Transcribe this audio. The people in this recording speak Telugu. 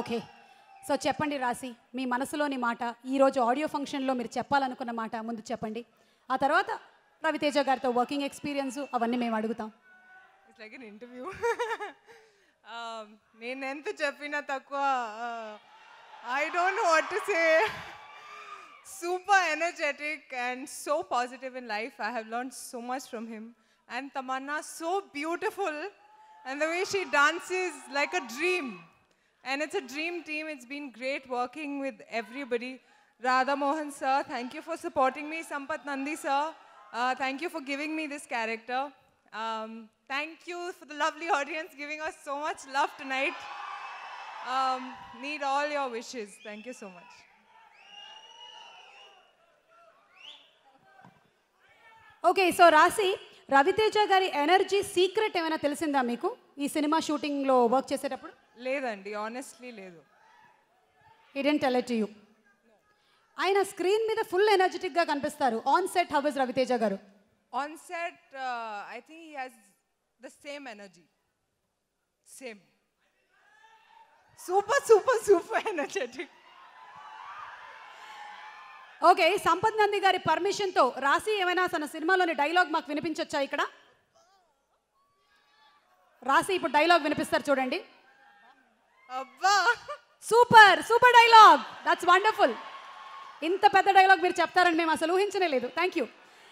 ఓకే సో చెప్పండి రాసి మీ మనసులోని మాట ఈరోజు ఆడియో ఫంక్షన్లో మీరు చెప్పాలనుకున్న మాట ముందు చెప్పండి ఆ తర్వాత రవితేజ గారితో వర్కింగ్ ఎక్స్పీరియన్స్ అవన్నీ మేము అడుగుతాం ఇట్స్ లైక్ ఇంటర్వ్యూ నేను ఎంత చెప్పినా తక్కువ I don't know what to say super energetic and so positive in life I have learn so much from him and Tamannaah so beautiful and the way she dance like a dream And it's a dream team. It's been great working with everybody. Radha Mohan sir, thank you for supporting me. Sampat Nandi sir, uh, thank you for giving me this character. Um, thank you for the lovely audience giving us so much love tonight. Um, need all your wishes. Thank you so much. Okay so రాసి రవితేజ గారి ఎనర్జీ సీక్రెట్ ఏమైనా తెలిసిందా మీకు ఈ సినిమా షూటింగ్లో వర్క్ చేసేటప్పుడు లేదండి ఆనెస్ట్లీ లేదు ఈ డెంట్ టెల్ యూ ఆయన స్క్రీన్ మీద ఫుల్ ఎనర్జెటిక్గా కనిపిస్తారు on set how is Raviteja గారు on set I think he has the same energy same super super super energetic okay Sampath Nandi గారి పర్మిషన్తో రాసి ఏమైనా తన సినిమాలోని డైలాగ్ మాకు వినిపించొచ్చా ఇక్కడ రాసి ఇప్పుడు డైలాగ్ వినిపిస్తారు చూడండి అబ్బా super super dialogue that's wonderful ఇంత పెద్ద డైలాగ్ మీరు చెప్తారని మేము అసలు ఊహించనే లేదు థ్యాంక్ యూ